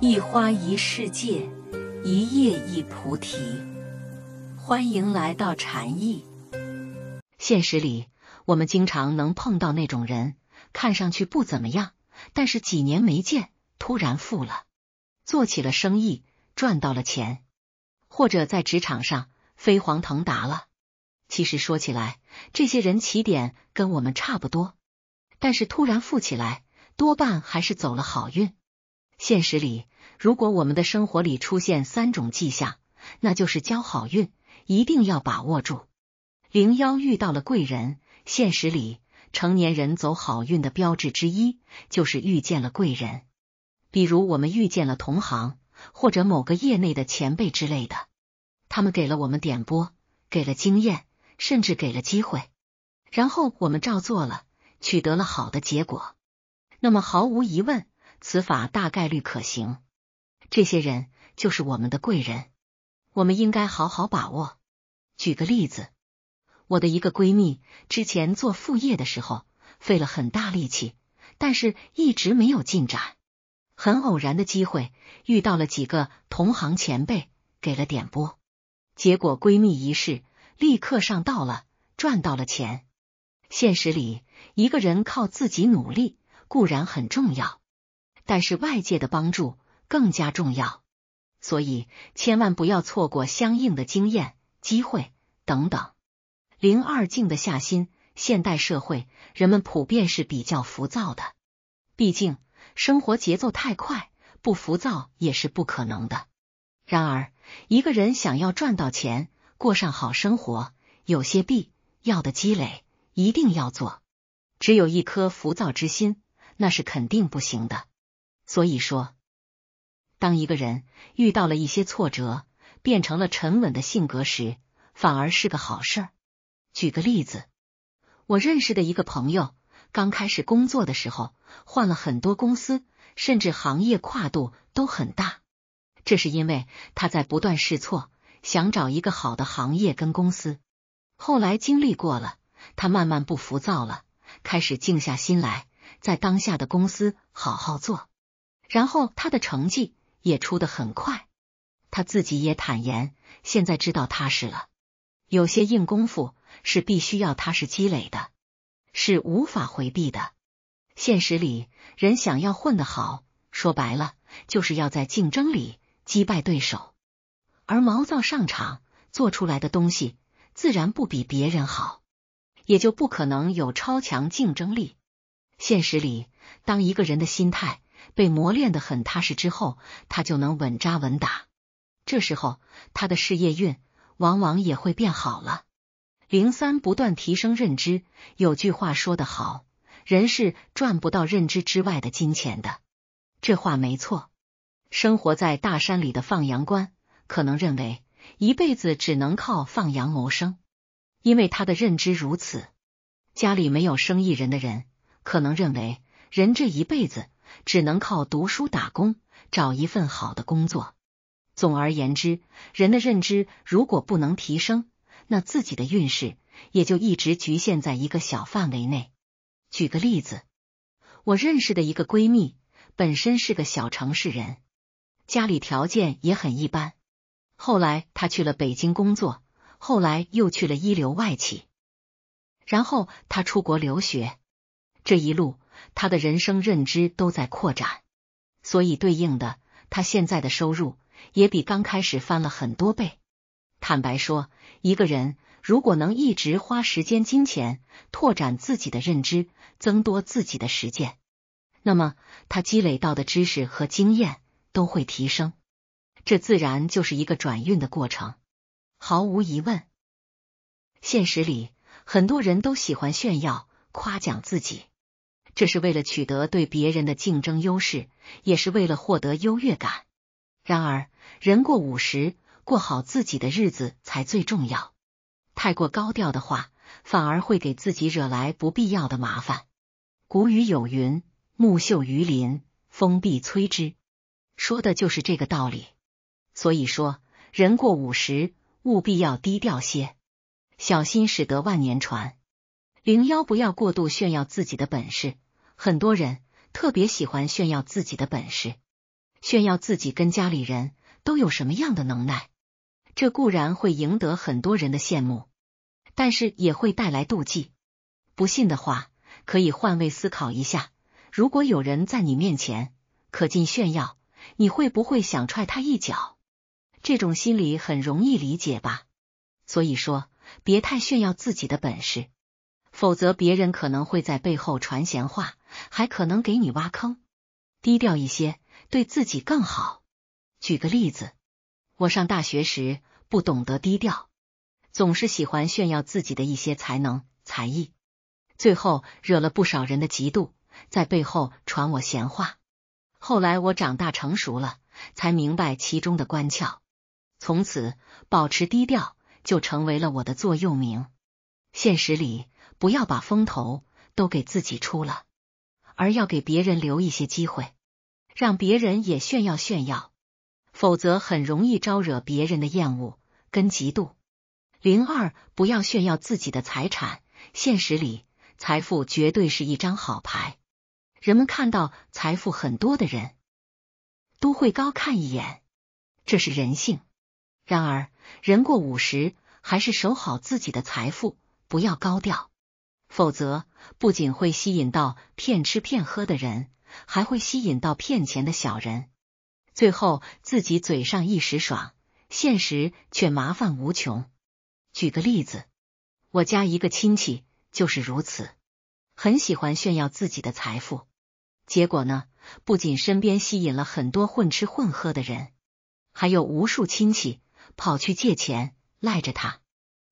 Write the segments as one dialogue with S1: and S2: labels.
S1: 一花一世界，一叶一菩提。欢迎来到禅意。现实里，我们经常能碰到那种人，看上去不怎么样，但是几年没见，突然富了，做起了生意，赚到了钱，或者在职场上飞黄腾达了。其实说起来，这些人起点跟我们差不多，但是突然富起来，多半还是走了好运。现实里，如果我们的生活里出现三种迹象，那就是交好运，一定要把握住。灵妖遇到了贵人，现实里成年人走好运的标志之一就是遇见了贵人，比如我们遇见了同行或者某个业内的前辈之类的，他们给了我们点拨，给了经验，甚至给了机会，然后我们照做了，取得了好的结果，那么毫无疑问。此法大概率可行，这些人就是我们的贵人，我们应该好好把握。举个例子，我的一个闺蜜之前做副业的时候费了很大力气，但是一直没有进展。很偶然的机会遇到了几个同行前辈，给了点拨，结果闺蜜一试，立刻上道了，赚到了钱。现实里，一个人靠自己努力固然很重要。但是外界的帮助更加重要，所以千万不要错过相应的经验、机会等等。零二静的下心。现代社会人们普遍是比较浮躁的，毕竟生活节奏太快，不浮躁也是不可能的。然而，一个人想要赚到钱、过上好生活，有些必要的积累一定要做。只有一颗浮躁之心，那是肯定不行的。所以说，当一个人遇到了一些挫折，变成了沉稳的性格时，反而是个好事儿。举个例子，我认识的一个朋友，刚开始工作的时候，换了很多公司，甚至行业跨度都很大。这是因为他在不断试错，想找一个好的行业跟公司。后来经历过了，他慢慢不浮躁了，开始静下心来，在当下的公司好好做。然后他的成绩也出得很快，他自己也坦言，现在知道踏实了。有些硬功夫是必须要踏实积累的，是无法回避的。现实里，人想要混得好，说白了，就是要在竞争里击败对手。而毛躁上场做出来的东西，自然不比别人好，也就不可能有超强竞争力。现实里，当一个人的心态。被磨练的很踏实之后，他就能稳扎稳打。这时候，他的事业运往往也会变好了。零三不断提升认知。有句话说得好：“人是赚不到认知之外的金钱的。”这话没错。生活在大山里的放羊官可能认为一辈子只能靠放羊谋生，因为他的认知如此。家里没有生意人的人可能认为人这一辈子。只能靠读书打工，找一份好的工作。总而言之，人的认知如果不能提升，那自己的运势也就一直局限在一个小范围内。举个例子，我认识的一个闺蜜，本身是个小城市人，家里条件也很一般。后来她去了北京工作，后来又去了一流外企，然后她出国留学，这一路。他的人生认知都在扩展，所以对应的他现在的收入也比刚开始翻了很多倍。坦白说，一个人如果能一直花时间、金钱拓展自己的认知，增多自己的实践，那么他积累到的知识和经验都会提升。这自然就是一个转运的过程。毫无疑问，现实里很多人都喜欢炫耀、夸奖自己。这是为了取得对别人的竞争优势，也是为了获得优越感。然而，人过五十，过好自己的日子才最重要。太过高调的话，反而会给自己惹来不必要的麻烦。古语有云：“木秀于林，风必摧之。”说的就是这个道理。所以说，人过五十，务必要低调些，小心使得万年船。零幺，不要过度炫耀自己的本事。很多人特别喜欢炫耀自己的本事，炫耀自己跟家里人都有什么样的能耐。这固然会赢得很多人的羡慕，但是也会带来妒忌。不信的话，可以换位思考一下：如果有人在你面前可劲炫耀，你会不会想踹他一脚？这种心理很容易理解吧？所以说，别太炫耀自己的本事，否则别人可能会在背后传闲话。还可能给你挖坑，低调一些，对自己更好。举个例子，我上大学时不懂得低调，总是喜欢炫耀自己的一些才能、才艺，最后惹了不少人的嫉妒，在背后传我闲话。后来我长大成熟了，才明白其中的关窍，从此保持低调就成为了我的座右铭。现实里，不要把风头都给自己出了。而要给别人留一些机会，让别人也炫耀炫耀，否则很容易招惹别人的厌恶跟嫉妒。零二不要炫耀自己的财产，现实里财富绝对是一张好牌，人们看到财富很多的人，都会高看一眼，这是人性。然而人过五十，还是守好自己的财富，不要高调。否则，不仅会吸引到骗吃骗喝的人，还会吸引到骗钱的小人，最后自己嘴上一时爽，现实却麻烦无穷。举个例子，我家一个亲戚就是如此，很喜欢炫耀自己的财富，结果呢，不仅身边吸引了很多混吃混喝的人，还有无数亲戚跑去借钱赖着他，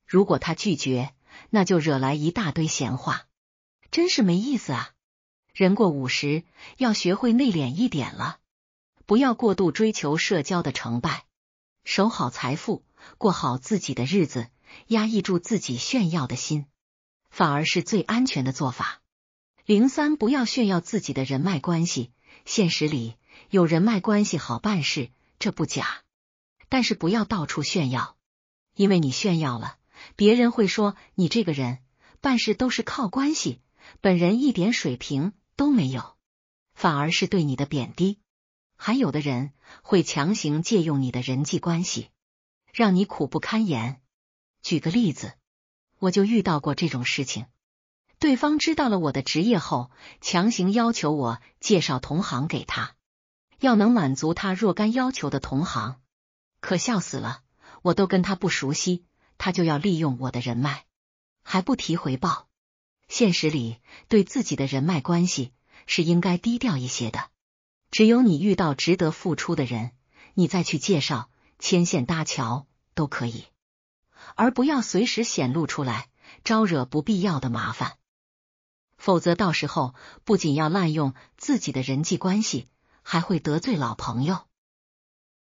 S1: 如果他拒绝。那就惹来一大堆闲话，真是没意思啊！人过五十，要学会内敛一点了，不要过度追求社交的成败，守好财富，过好自己的日子，压抑住自己炫耀的心，反而是最安全的做法。零三，不要炫耀自己的人脉关系，现实里有人脉关系好办事，这不假，但是不要到处炫耀，因为你炫耀了。别人会说你这个人办事都是靠关系，本人一点水平都没有，反而是对你的贬低。还有的人会强行借用你的人际关系，让你苦不堪言。举个例子，我就遇到过这种事情。对方知道了我的职业后，强行要求我介绍同行给他，要能满足他若干要求的同行。可笑死了，我都跟他不熟悉。他就要利用我的人脉，还不提回报。现实里，对自己的人脉关系是应该低调一些的。只有你遇到值得付出的人，你再去介绍、牵线搭桥都可以，而不要随时显露出来，招惹不必要的麻烦。否则到时候不仅要滥用自己的人际关系，还会得罪老朋友。